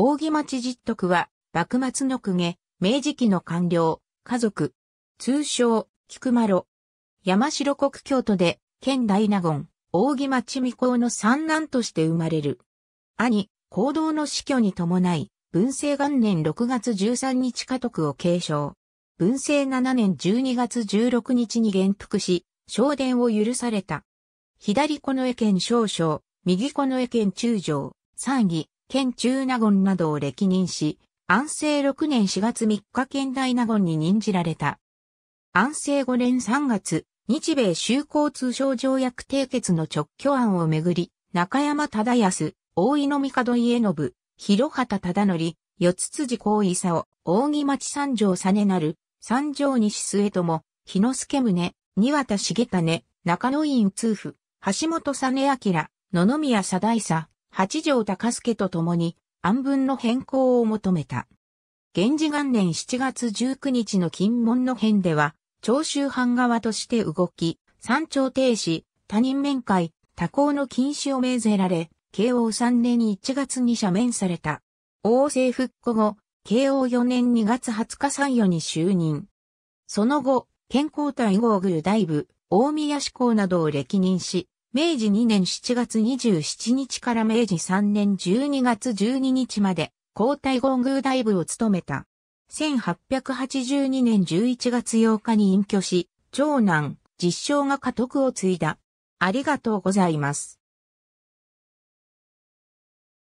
大木町実徳は、幕末の公家、明治期の官僚、家族、通称、菊丸。山城国京都で、県大納言、大木町未公の三男として生まれる。兄、行動の死去に伴い、文政元年6月13日家督を継承。文政7年12月16日に元服し、昇殿を許された。左の江県少将、右の江県中将、三義、県中納言などを歴任し、安政6年4月3日県大納言に任じられた。安政5年3月、日米修好通商条約締結の直挙案をめぐり、中山忠康、大井の帝家信、広畑忠則、四辻光伊佐大木町三条実成、三条西末友、日之助宗、庭田重種、中野院通府、橋本実明、野々宮貞久、八条高助と共に、安文の変更を求めた。源氏元年7月19日の金門の変では、長州藩側として動き、山頂停止、他人面会、他行の禁止を命ぜられ、慶応3年1月に赦免された。王政復古後、慶応4年2月20日参与に就任。その後、健康体合宮大部、大宮志向などを歴任し、明治2年7月27日から明治3年12月12日まで、皇太后宮大部を務めた。1882年11月8日に隠居し、長男、実証が家督を継いだ。ありがとうございます。